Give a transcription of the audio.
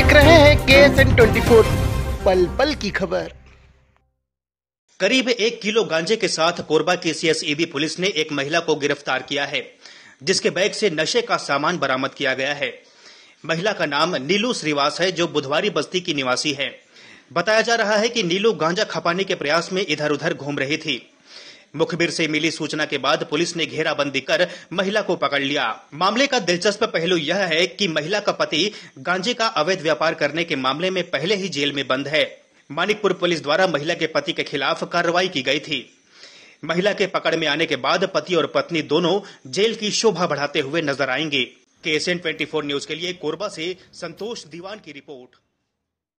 देख रहे हैं के एस एन ट्वेंटी फोर पल पल की खबर करीब एक किलो गांजे के साथ कोरबा की सीएसईबी e पुलिस ने एक महिला को गिरफ्तार किया है जिसके बैग से नशे का सामान बरामद किया गया है महिला का नाम नीलू श्रीवास है जो बुधवारी बस्ती की निवासी है बताया जा रहा है कि नीलू गांजा खपाने के प्रयास में इधर उधर घूम रही थी मुखबिर से मिली सूचना के बाद पुलिस ने घेराबंदी कर महिला को पकड़ लिया मामले का दिलचस्प पहलू यह है कि महिला का पति गांजे का अवैध व्यापार करने के मामले में पहले ही जेल में बंद है मानिकपुर पुलिस द्वारा महिला के पति के खिलाफ कार्रवाई की गई थी महिला के पकड़ में आने के बाद पति और पत्नी दोनों जेल की शोभा बढ़ाते हुए नजर आएंगे के एस न्यूज के लिए कोरबा से संतोष दीवान की रिपोर्ट